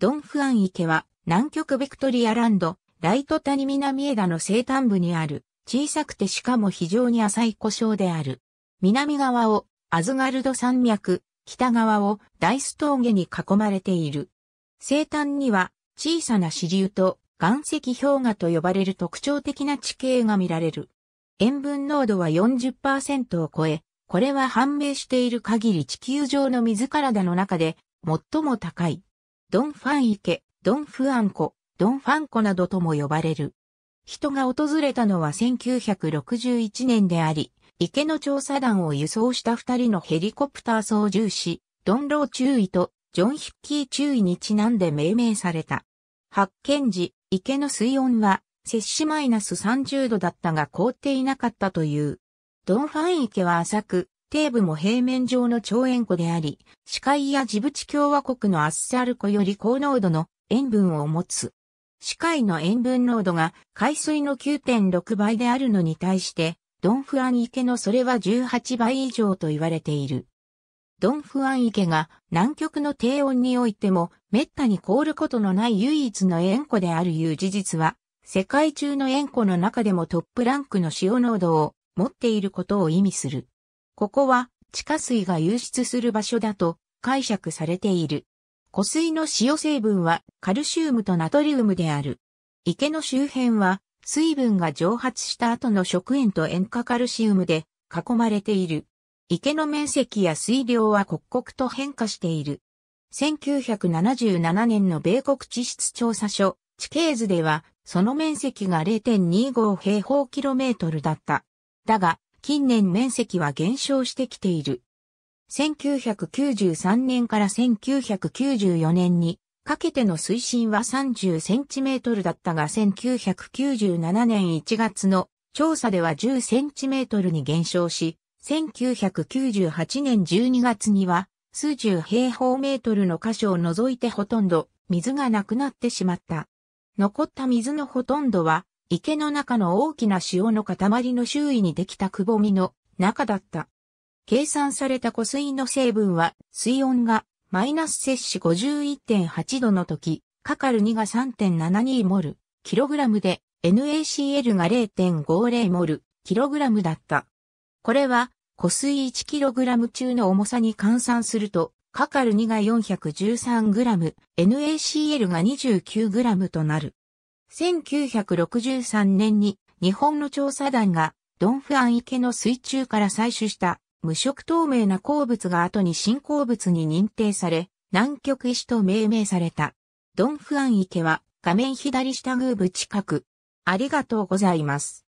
ドンフアン池は南極ベクトリアランド、ライト谷南枝の西端部にある、小さくてしかも非常に浅い故障である。南側をアズガルド山脈、北側をダイス峠に囲まれている。西端には小さな支流と岩石氷河と呼ばれる特徴的な地形が見られる。塩分濃度は40%を超え、これは判明している限り地球上の水体の中で最も高い。ドンファン池、ドンフアンコ、ドンファンコなどとも呼ばれる。人が訪れたのは1961年であり、池の調査団を輸送した二人のヘリコプター操縦士、ドンロー注意とジョン・ヒッキー注意にちなんで命名された。発見時、池の水温は、摂氏マイナス30度だったが凍っていなかったという。ドンファン池は浅く、底部も平面上の超塩湖であり、視界やジブチ共和国のアッサル湖より高濃度の塩分を持つ。視界の塩分濃度が海水の9.6倍であるのに対して、ドンフアン池のそれは18倍以上と言われている。ドンフアン池が南極の低温においても滅多に凍ることのない唯一の塩湖であるいう事実は、世界中の塩湖の中でもトップランクの塩濃度を持っていることを意味する。ここは地下水が湧出する場所だと解釈されている。湖水の塩成分はカルシウムとナトリウムである。池の周辺は水分が蒸発した後の食塩と塩化カルシウムで囲まれている。池の面積や水量は刻々と変化している。1977年の米国地質調査所、地形図では、その面積が0.25平方キロメートルだった。だが、近年面積は減少してきている。1993年から1994年にかけての水深は30センチメートルだったが1997年1月の調査では10センチメートルに減少し、1998年12月には数十平方メートルの箇所を除いてほとんど水がなくなってしまった。残った水のほとんどは池の中の大きな塩の塊の周囲にできたくぼみの中だった。計算された湖水の成分は、水温がマイナス摂氏51.8度の時、かかる2が3.72モル、キログラムで、NaCl が0.50モル、キログラムだった。これは、湖水 1kg 中の重さに換算すると、かかる2が 413g、NaCl が 29g となる。1963年に日本の調査団がドンフアン池の水中から採取した無色透明な鉱物が後に新鉱物に認定され、南極石と命名された。ドンフアン池は画面左下グーブ近く。ありがとうございます。